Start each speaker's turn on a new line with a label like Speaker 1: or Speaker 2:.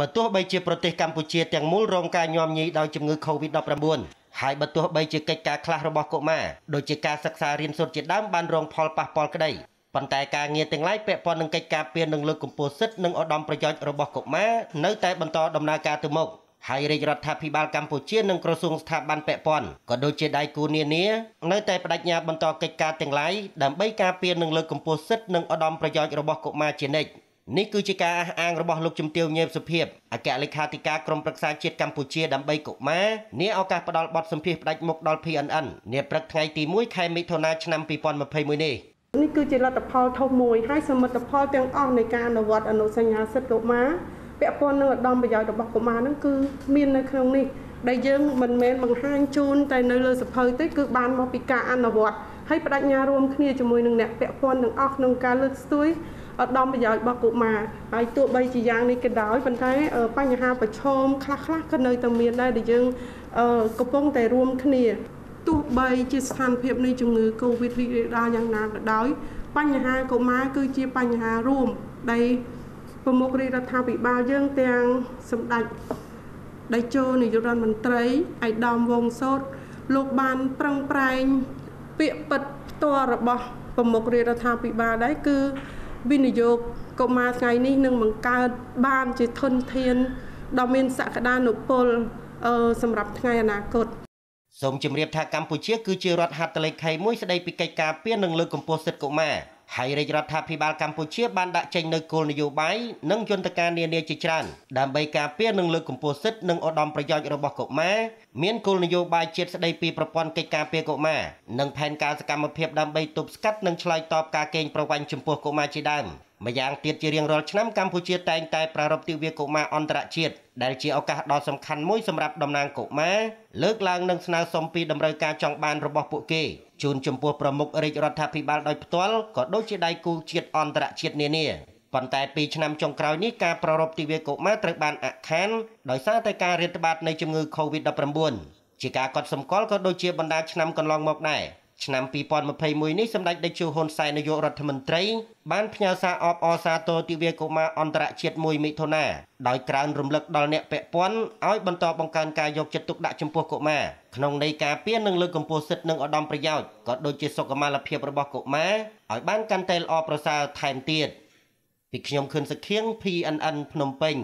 Speaker 1: បើទោះបីជាប្រទេសកម្ពុជាទាំងមូលរងការញោមញីដោយជំងឺ Covid-19 ហើយបើទោះបីជាកិច្ចការខ្លះរបស់កុមារដូចជាការសិក្សារៀនសូត្រជាដើមបានរងផលប៉ះពាល់ក្តីប៉ុន្តែការងារទាំងឡាយពាក់ព័ន្ធនឹងកិច្ចការពៀននឹងលើកកម្ពស់សិទ្ធិនិងឧត្តមប្រយោជន៍របស់កុមារនៅតែបន្តដំណើរការទៅមុខហើយរាជរដ្ឋាភិបាលកម្ពុជានិងក្រសួងស្ថាប័នពាក់ព័ន្ធក៏ដូចជាដៃគូនានានៅតែបដិញ្ញាបន្តកិច្ចការទាំងឡាយដើម្បីការពារនិងលើកកម្ពស់សិទ្ធិនិងឧត្តមប្រយោជន៍របស់កុមារជានិច្ចនេះគឺជាការអះអាងរបស់លោកជំទាវញេបសុភិបអគ្គលេខាធិការក្រុមប្រឹក្សាជាតិកម្ពុជាដើម្បីកុមារនាឱកាសផ្ដល់បទសម្ភាសផ្ដាច់មុខដល់ PNN នាព្រឹកថ្ងៃទី1ខែមិថុនាឆ្នាំ2021នេះនេះ
Speaker 2: គឺជាលទ្ធផលធំមួយហើយសមិទ្ធផលទាំងអស់នៃការអនុវត្តអនុសញ្ញាសិទ្ធិកុមារពាក់ព័ន្ធនឹងឧត្តមប្រយោជន៍របស់កុមារហ្នឹងគឺមាននៅក្នុងនេះ ដែលយើងមិនមែនបង្ហាញជូនតែនៅលើសភៅទេគឺបានមកពីការអនុវត្តហើយបដិញ្ញារួមគ្នាជាមួយនឹងអ្នក ពាក់ព័ន្ធទាំងអស់ក្នុងការលើកស្ទួយឧត្តមប្រយោជន៍របស់កុមារហើយទោះបីជាយ៉ាងនេះក៏ដោយប៉ុន្តែ បញ្ហា ប្រឈមខ្លះៗក៏នៅតែមានដែរដែលយើងកំពុងតែរួមគ្នាទោះបីជាស្ថានភាពនៃជំងឺ Covid រីករាលដាលយ៉ាងណាក៏ដោយ បញ្ហាកុមារគឺជាបញ្ហារួមដែលប្រមុខរាជរដ្ឋាភិបាលយើងទាំងសម្ដេចដេជោនាយករដ្ឋមន្ត្រីឯកឧត្តមវងសោតលោកបានប្រឹងប្រែងពាក្យពិតផ្ទាល់របស់ប្រមុខរាជរដ្ឋាភិបាលដែរគឺវិនិយោគកុមារថ្ងៃនេះនឹងបង្កើតបាន ជាធនធានដ៏មានសក្តានុពលសម្រាប់ថ្ងៃអនាគត
Speaker 1: សូមជម្រាបថាកម្ពុជា គឺជារដ្ឋហត្ថលេខីមួយស្ដីពីកិច្ចការពារនិងលើកកម្ពស់សិទ្ធិកុមារហើយរាជរដ្ឋាភិបាលកម្ពុជាបានដាក់ចេញនូវគោលនយោបាយនិងយន្តការនានាជាច្រើន ដើម្បីការពារនិងលើកកម្ពស់សិទ្ធិនិងឧត្តមប្រយោជន៍របស់កុមារមានគោលនយោបាយជាតិស្តីពីប្រព័ន្ធកិច្ចការពារកុមារនិងផែនការសកម្មភាពដើម្បីទប់ស្កាត់និងឆ្លើយតបការកេងប្រវ័ញ្ចចំពោះកុមារជាដើមម្យ៉ាងទៀតជារៀងរាល់ឆ្នាំកម្ពុជាតែងតែប្រារព្ធទិវាកុមារអន្តរជាតិដែលជាឱកាសដ៏សំខាន់មួយសម្រាប់តំណាងកុមារលើកឡើងនិងស្នើសុំពីតម្រូវការចង់បានរបស់ពួកគេជូនចំពោះប្រមុខរាជរដ្ឋាភិបាលដោយផ្ទាល់ក៏ដូចជាដៃគូជាតិអន្តរជាតិនានាប៉ុន្តែពីឆ្នាំចុងក្រោយនេះការប្រារព្ធទិវាកុមារត្រូវបានអខានដោយសារតែការរាតត្បាតនៃជំងឺ Covid-19 ជាការកត់សម្គាល់ក៏ដូចជាបណ្ដាឆ្នាំកន្លងមកដែរឆ្នាំ2021នេះសម្ដេចតេជោហ៊ុនសែននាយករដ្ឋមន្ត្រីបានផ្ញើសារអបអរសាទរទិវាកុមារអន្តរជាតិ1មិថុនាដោយក្រើនរំលឹកដល់អ្នកពាក់ព័ន្ធឲ្យបន្តបង្កើនការយកចិត្តទុកដាក់ចំពោះកុមារក្នុងន័យការពារនិងលើកកម្ពស់សិទ្ធិនិងឧត្តមប្រយោជន៍ក៏ដូចជាសុខុមាលភាពរបស់កុមារឲ្យ បានកាន់តែល្អប្រសើរថែមទៀតពីខ្ញុំខឿនសុខៀង PNN ភ្នំពេញ